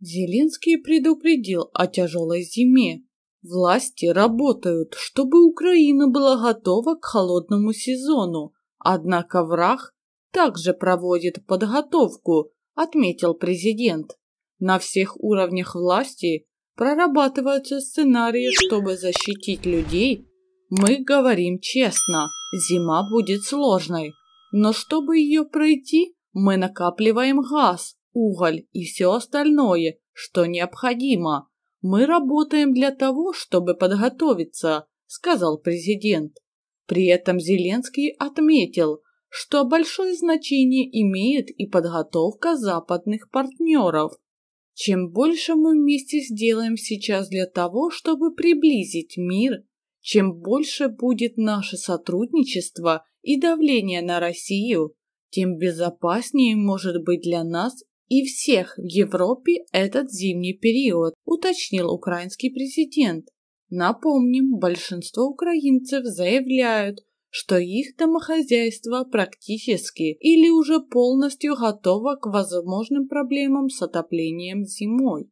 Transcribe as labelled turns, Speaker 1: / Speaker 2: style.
Speaker 1: Зеленский предупредил о тяжелой зиме. Власти работают, чтобы Украина была готова к холодному сезону, однако враг также проводит подготовку, отметил президент. На всех уровнях власти прорабатываются сценарии, чтобы защитить людей. Мы говорим честно, зима будет сложной, но чтобы ее пройти, мы накапливаем газ, уголь и все остальное, что необходимо. Мы работаем для того, чтобы подготовиться, сказал президент. При этом Зеленский отметил, что большое значение имеет и подготовка западных партнеров. Чем больше мы вместе сделаем сейчас для того, чтобы приблизить мир, чем больше будет наше сотрудничество и давление на Россию, тем безопаснее может быть для нас и всех в Европе этот зимний период, уточнил украинский президент. Напомним, большинство украинцев заявляют, что их домохозяйство практически или уже полностью готово к возможным проблемам с отоплением зимой.